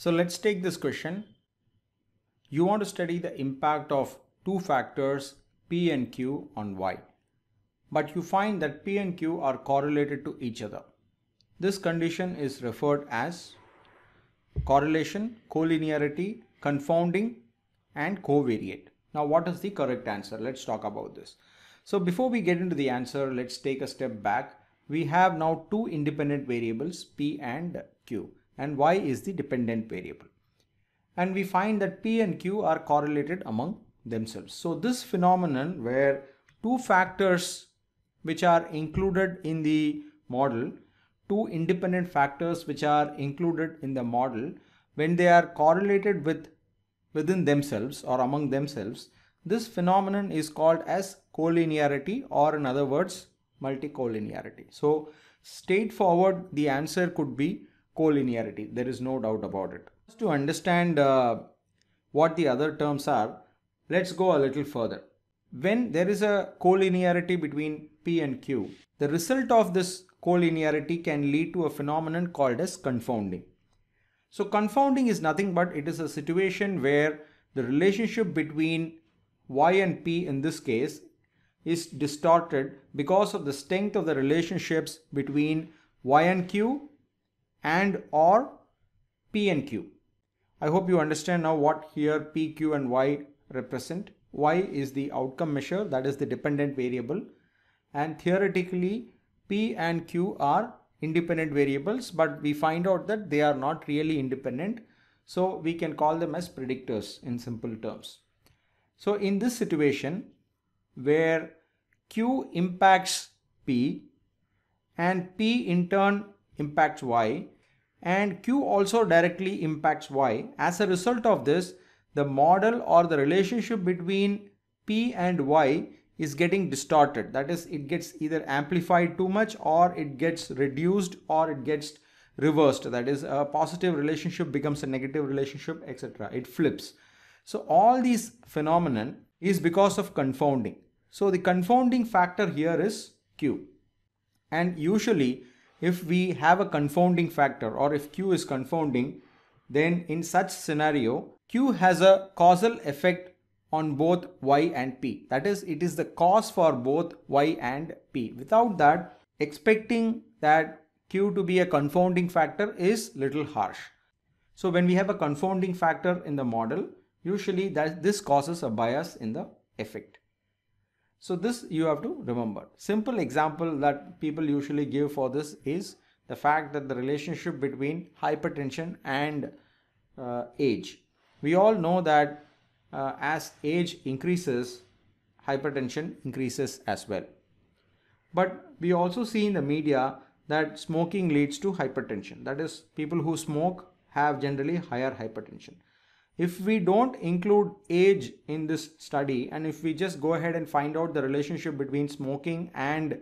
So let's take this question. You want to study the impact of two factors P and Q on Y. But you find that P and Q are correlated to each other. This condition is referred as correlation, collinearity, confounding and covariate. Now what is the correct answer? Let's talk about this. So before we get into the answer, let's take a step back. We have now two independent variables P and Q and y is the dependent variable. And we find that p and q are correlated among themselves. So this phenomenon where two factors which are included in the model, two independent factors which are included in the model, when they are correlated with within themselves or among themselves, this phenomenon is called as collinearity or in other words, multicollinearity. So straightforward, the answer could be collinearity. There is no doubt about it. Just to understand uh, what the other terms are, let's go a little further. When there is a collinearity between P and Q, the result of this collinearity can lead to a phenomenon called as confounding. So confounding is nothing but it is a situation where the relationship between y and p in this case is distorted because of the strength of the relationships between y and q and or P and Q. I hope you understand now what here P, Q and Y represent. Y is the outcome measure that is the dependent variable and theoretically P and Q are independent variables but we find out that they are not really independent so we can call them as predictors in simple terms. So in this situation where Q impacts P and P in turn impacts Y and Q also directly impacts Y. As a result of this, the model or the relationship between P and Y is getting distorted. That is, it gets either amplified too much or it gets reduced or it gets reversed. That is, a positive relationship becomes a negative relationship, etc. It flips. So all these phenomenon is because of confounding. So the confounding factor here is Q. And usually if we have a confounding factor or if Q is confounding, then in such scenario, Q has a causal effect on both Y and P. That is, it is the cause for both Y and P. Without that, expecting that Q to be a confounding factor is little harsh. So when we have a confounding factor in the model, usually that this causes a bias in the effect. So this you have to remember. Simple example that people usually give for this is the fact that the relationship between hypertension and uh, age. We all know that uh, as age increases, hypertension increases as well. But we also see in the media that smoking leads to hypertension. That is, people who smoke have generally higher hypertension if we don't include age in this study and if we just go ahead and find out the relationship between smoking and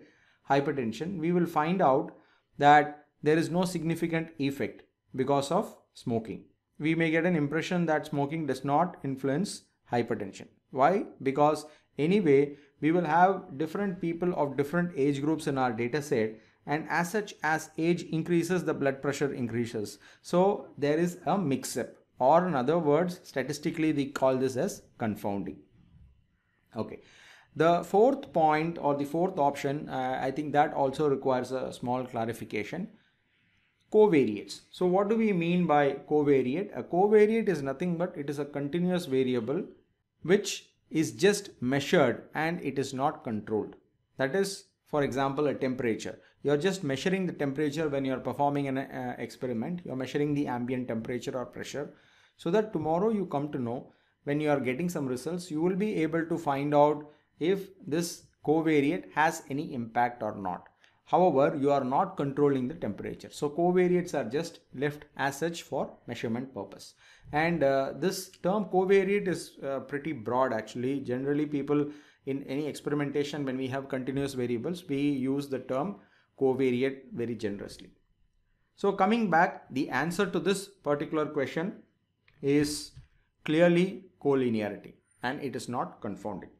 hypertension we will find out that there is no significant effect because of smoking we may get an impression that smoking does not influence hypertension why because anyway we will have different people of different age groups in our data set and as such as age increases the blood pressure increases so there is a mix up or in other words statistically we call this as confounding okay the fourth point or the fourth option uh, i think that also requires a small clarification covariates so what do we mean by covariate a covariate is nothing but it is a continuous variable which is just measured and it is not controlled that is for example a temperature you're just measuring the temperature when you're performing an uh, experiment you're measuring the ambient temperature or pressure so that tomorrow you come to know when you are getting some results you will be able to find out if this covariate has any impact or not however you are not controlling the temperature so covariates are just left as such for measurement purpose and uh, this term covariate is uh, pretty broad actually generally people in any experimentation when we have continuous variables we use the term covariate very generously so coming back the answer to this particular question is clearly collinearity and it is not confounding.